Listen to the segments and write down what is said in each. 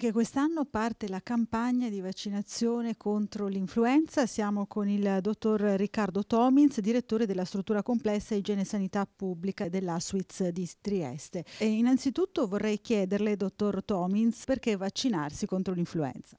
Anche quest'anno parte la campagna di vaccinazione contro l'influenza. Siamo con il dottor Riccardo Tomins, direttore della struttura complessa Igiene e Sanità Pubblica dell'Aswitz di Trieste. E innanzitutto vorrei chiederle, dottor Tomins, perché vaccinarsi contro l'influenza?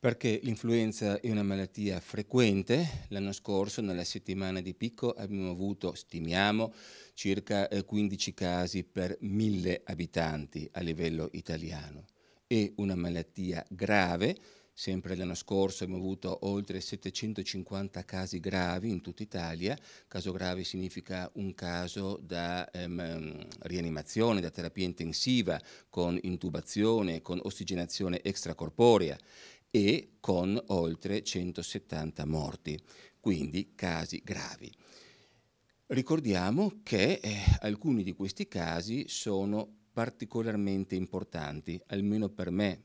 Perché l'influenza è una malattia frequente. L'anno scorso, nella settimana di picco, abbiamo avuto, stimiamo, circa 15 eh, casi per mille abitanti a livello italiano e una malattia grave. Sempre l'anno scorso abbiamo avuto oltre 750 casi gravi in tutta Italia. Caso grave significa un caso da ehm, rianimazione, da terapia intensiva, con intubazione, con ossigenazione extracorporea e con oltre 170 morti, quindi casi gravi. Ricordiamo che eh, alcuni di questi casi sono particolarmente importanti, almeno per me.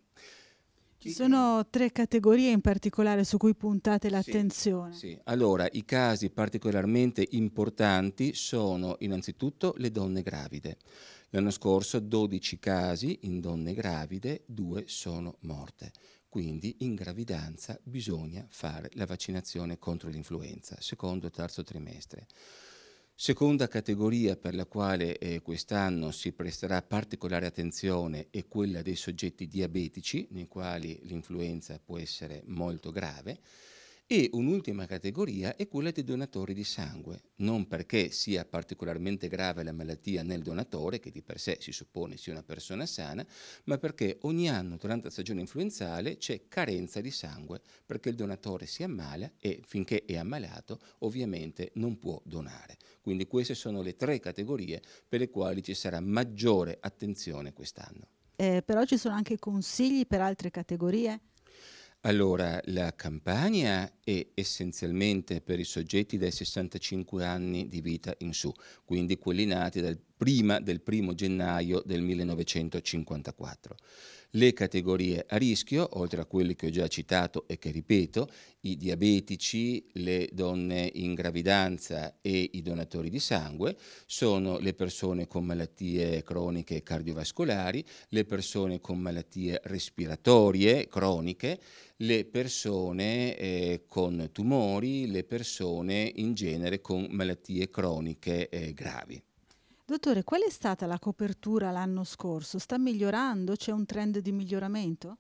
Ci sono tre categorie in particolare su cui puntate l'attenzione. Sì, sì. Allora, i casi particolarmente importanti sono innanzitutto le donne gravide. L'anno scorso 12 casi in donne gravide, due sono morte. Quindi in gravidanza bisogna fare la vaccinazione contro l'influenza, secondo e terzo trimestre. Seconda categoria per la quale eh, quest'anno si presterà particolare attenzione è quella dei soggetti diabetici, nei quali l'influenza può essere molto grave. E un'ultima categoria è quella dei donatori di sangue, non perché sia particolarmente grave la malattia nel donatore, che di per sé si suppone sia una persona sana, ma perché ogni anno durante la stagione influenzale c'è carenza di sangue, perché il donatore si ammala e finché è ammalato ovviamente non può donare. Quindi queste sono le tre categorie per le quali ci sarà maggiore attenzione quest'anno. Eh, però ci sono anche consigli per altre categorie? Allora, la campagna è essenzialmente per i soggetti dai 65 anni di vita in su, quindi quelli nati dal prima del 1 gennaio del 1954. Le categorie a rischio, oltre a quelle che ho già citato e che ripeto, i diabetici, le donne in gravidanza e i donatori di sangue, sono le persone con malattie croniche cardiovascolari, le persone con malattie respiratorie croniche, le persone eh, con tumori, le persone in genere con malattie croniche eh, gravi. Dottore, qual è stata la copertura l'anno scorso? Sta migliorando? C'è un trend di miglioramento?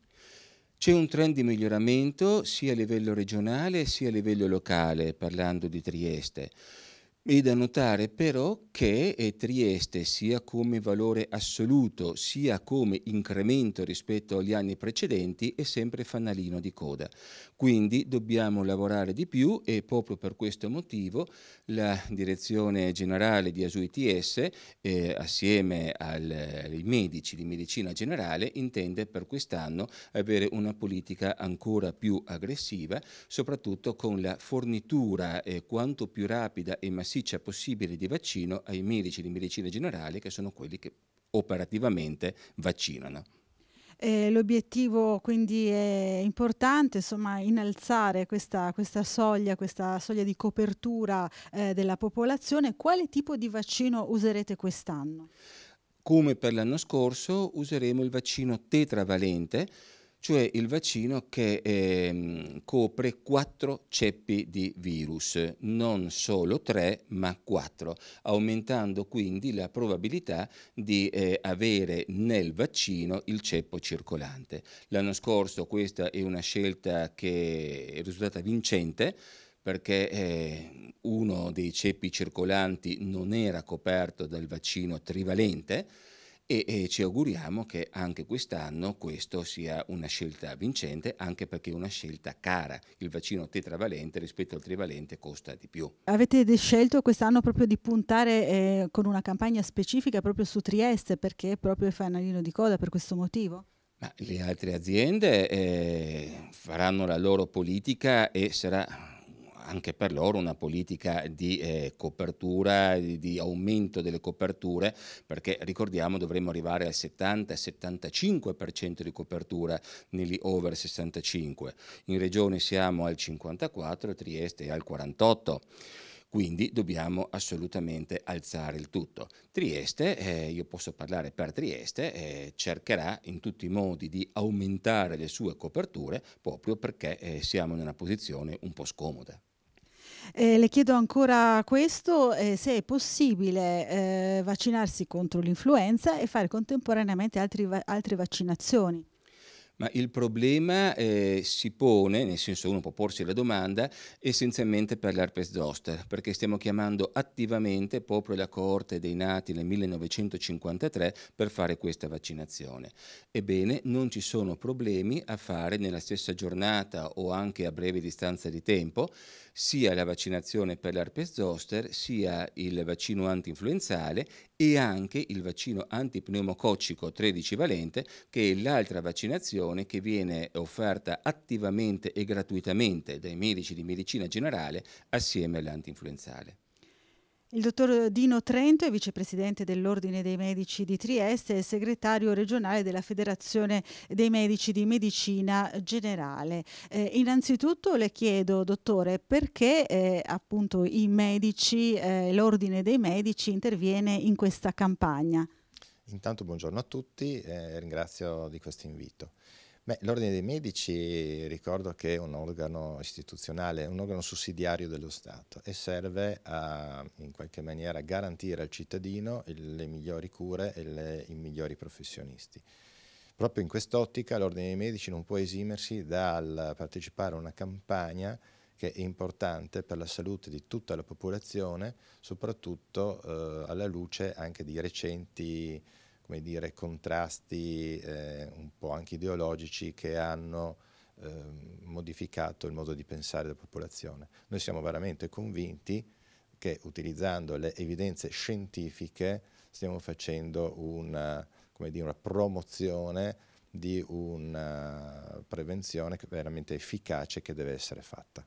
C'è un trend di miglioramento sia a livello regionale sia a livello locale, parlando di Trieste. È da notare però che Trieste, sia come valore assoluto, sia come incremento rispetto agli anni precedenti, è sempre fanalino di coda. Quindi dobbiamo lavorare di più e proprio per questo motivo la Direzione Generale di ASUITS, eh, assieme al, ai medici di medicina generale, intende per quest'anno avere una politica ancora più aggressiva, soprattutto con la fornitura eh, quanto più rapida e massiva massiccia possibile di vaccino ai medici di medicina generale che sono quelli che operativamente vaccinano. Eh, l'obiettivo quindi è importante, insomma, innalzare questa, questa soglia, questa soglia di copertura eh, della popolazione. Quale tipo di vaccino userete quest'anno? Come per l'anno scorso useremo il vaccino tetravalente cioè il vaccino che eh, copre quattro ceppi di virus, non solo tre ma quattro, aumentando quindi la probabilità di eh, avere nel vaccino il ceppo circolante. L'anno scorso questa è una scelta che è risultata vincente perché eh, uno dei ceppi circolanti non era coperto dal vaccino trivalente, e, e ci auguriamo che anche quest'anno questo sia una scelta vincente, anche perché è una scelta cara. Il vaccino tetravalente rispetto al trivalente costa di più. Avete scelto quest'anno proprio di puntare eh, con una campagna specifica proprio su Trieste perché è proprio il fanalino di coda per questo motivo? Ma le altre aziende eh, faranno la loro politica e sarà anche per loro una politica di eh, copertura, di, di, aumento delle coperture, perché ricordiamo dovremmo arrivare al 70-75% di copertura negli over 65. In regione siamo al 54, Trieste è al 48 quindi dobbiamo assolutamente alzare il tutto. Trieste, eh, io posso parlare per Trieste, eh, cercherà in tutti i modi di aumentare le sue coperture proprio perché eh, siamo in una posizione un po' scomoda. Eh, le chiedo ancora questo, eh, se è possibile eh, vaccinarsi contro l'influenza e fare contemporaneamente altri, va altre vaccinazioni. Ma il problema eh, si pone, nel senso uno può porsi la domanda, essenzialmente per l'herpes zoster, perché stiamo chiamando attivamente proprio la coorte dei nati nel 1953 per fare questa vaccinazione. Ebbene, non ci sono problemi a fare nella stessa giornata o anche a breve distanza di tempo sia la vaccinazione per l'herpes zoster, sia il vaccino anti-influenzale e anche il vaccino antipneumococcico 13 valente, che è l'altra vaccinazione formazione che viene offerta attivamente e gratuitamente dai medici di medicina generale assieme all'antinfluenzale. Il dottor Dino Trento è vicepresidente dell'Ordine dei Medici di Trieste e segretario regionale della Federazione dei Medici di Medicina Generale. Eh, innanzitutto le chiedo, dottore, perché eh, appunto i medici, eh, l'Ordine dei Medici interviene in questa campagna? Intanto buongiorno a tutti e ringrazio di questo invito. Beh, L'Ordine dei Medici ricordo che è un organo istituzionale, un organo sussidiario dello Stato e serve a in qualche maniera garantire al cittadino le migliori cure e le, i migliori professionisti. Proprio in quest'ottica l'Ordine dei Medici non può esimersi dal partecipare a una campagna che è importante per la salute di tutta la popolazione, soprattutto eh, alla luce anche di recenti dire, contrasti eh, un po' anche ideologici che hanno eh, modificato il modo di pensare della popolazione. Noi siamo veramente convinti che utilizzando le evidenze scientifiche stiamo facendo una, dire, una promozione di una prevenzione veramente efficace che deve essere fatta.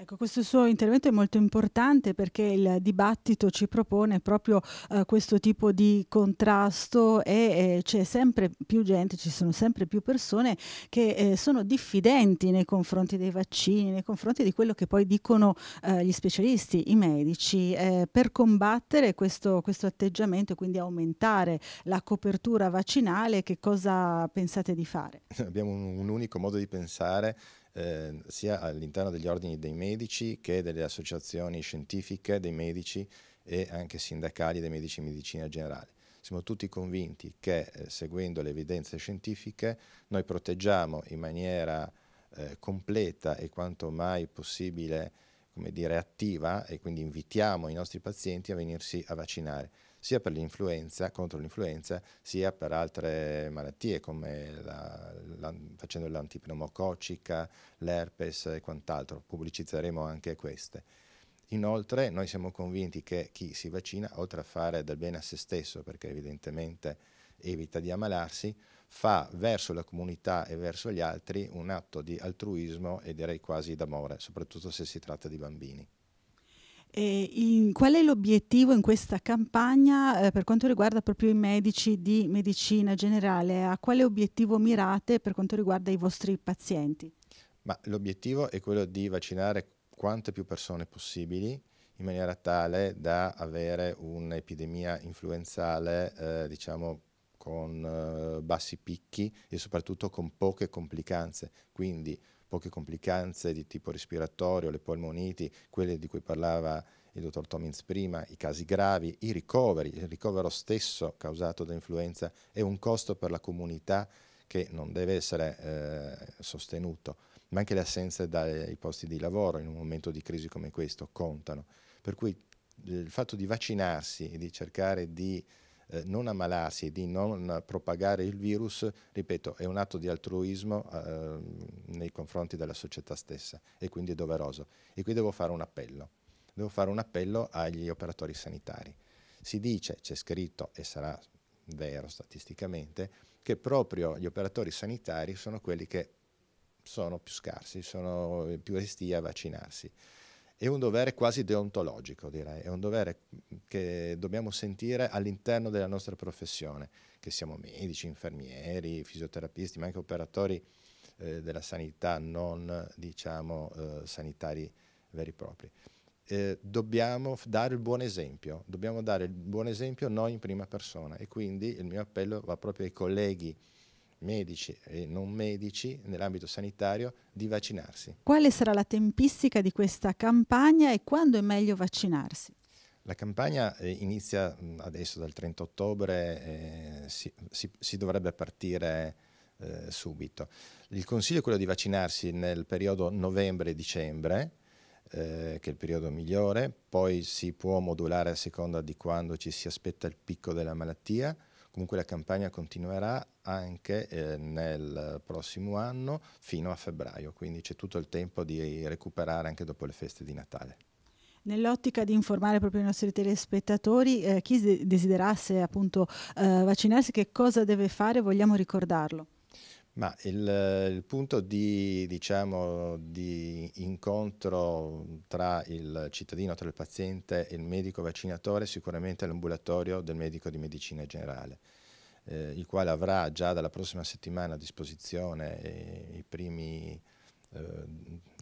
Ecco, questo suo intervento è molto importante perché il dibattito ci propone proprio eh, questo tipo di contrasto e eh, c'è sempre più gente, ci sono sempre più persone che eh, sono diffidenti nei confronti dei vaccini, nei confronti di quello che poi dicono eh, gli specialisti, i medici, eh, per combattere questo, questo atteggiamento e quindi aumentare la copertura vaccinale, che cosa pensate di fare? Abbiamo un, un unico modo di pensare eh, sia all'interno degli ordini dei medici che delle associazioni scientifiche dei medici e anche sindacali dei medici in medicina generale. Siamo tutti convinti che eh, seguendo le evidenze scientifiche noi proteggiamo in maniera eh, completa e quanto mai possibile come dire, attiva e quindi invitiamo i nostri pazienti a venirsi a vaccinare, sia per l'influenza, contro l'influenza, sia per altre malattie come la, la, facendo l'antipneumococcica, l'herpes e quant'altro. Pubblicizzeremo anche queste. Inoltre noi siamo convinti che chi si vaccina, oltre a fare del bene a se stesso, perché evidentemente evita di ammalarsi, fa verso la comunità e verso gli altri un atto di altruismo e direi quasi d'amore, soprattutto se si tratta di bambini. In, qual è l'obiettivo in questa campagna eh, per quanto riguarda proprio i medici di medicina generale? A quale obiettivo mirate per quanto riguarda i vostri pazienti? l'obiettivo è quello di vaccinare quante più persone possibili in maniera tale da avere un'epidemia influenzale eh, diciamo, con eh, bassi picchi e soprattutto con poche complicanze, quindi poche complicanze di tipo respiratorio, le polmoniti, quelle di cui parlava il dottor Tomins prima, i casi gravi, i ricoveri, il ricovero stesso causato da influenza è un costo per la comunità che non deve essere eh, sostenuto, ma anche le assenze dai posti di lavoro in un momento di crisi come questo contano. Per cui il fatto di vaccinarsi e di cercare di eh, non ammalarsi e di non propagare il virus, ripeto, è un atto di altruismo eh, nei confronti della società stessa e quindi è doveroso. E qui devo fare un appello, devo fare un appello agli operatori sanitari. Si dice, c'è scritto e sarà vero statisticamente, che proprio gli operatori sanitari sono quelli che sono più scarsi, sono più resti a vaccinarsi è un dovere quasi deontologico, direi, è un dovere che dobbiamo sentire all'interno della nostra professione, che siamo medici, infermieri, fisioterapisti, ma anche operatori eh, della sanità, non diciamo eh, sanitari veri e propri. Eh, dobbiamo dare il buon esempio, dobbiamo dare il buon esempio noi in prima persona e quindi il mio appello va proprio ai colleghi medici e non medici nell'ambito sanitario di vaccinarsi. Quale sarà la tempistica di questa campagna e quando è meglio vaccinarsi? La campagna eh, inizia mm, adesso dal 30 ottobre, eh, si, si, si, dovrebbe partire eh, subito. Il consiglio è quello di vaccinarsi nel periodo novembre-dicembre, eh, che è il periodo migliore, poi si può modulare a seconda di quando ci si aspetta il picco della malattia Comunque la campagna continuerà anche eh, nel prossimo anno fino a febbraio, quindi c'è tutto il tempo di recuperare anche dopo le feste di Natale. Nell'ottica di informare proprio i nostri telespettatori, eh, chi desiderasse appunto eh, vaccinarsi, che cosa deve fare, vogliamo ricordarlo? Ma il, il punto di, diciamo, di, incontro tra il cittadino, tra il paziente e il medico vaccinatore è sicuramente l'ambulatorio del medico di medicina generale, eh, il quale avrà già dalla prossima settimana a disposizione eh, i, primi, eh,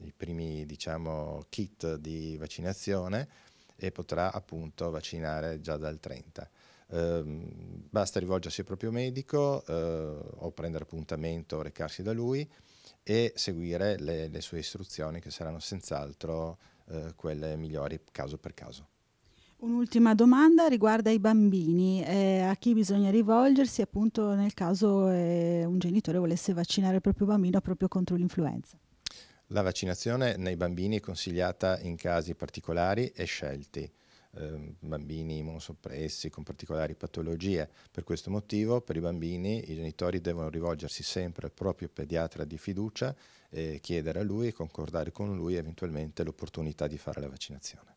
i primi diciamo, kit di vaccinazione e potrà appunto vaccinare già dal 30. Ehm, basta rivolgersi al proprio medico eh, o prendere appuntamento, recarsi da lui e seguire le, le sue istruzioni che saranno senz'altro eh, quelle migliori caso per caso. Un'ultima domanda riguarda i bambini, eh, a chi bisogna rivolgersi appunto nel caso eh, un genitore volesse vaccinare il proprio bambino proprio contro l'influenza. La vaccinazione nei bambini è consigliata in casi particolari e scelti. Ehm, bambini immunosoppressi con particolari patologie. Per questo motivo per i bambini i genitori devono rivolgersi sempre al proprio pediatra di fiducia e chiedere a lui e concordare con lui eventualmente l'opportunità di fare la vaccinazione.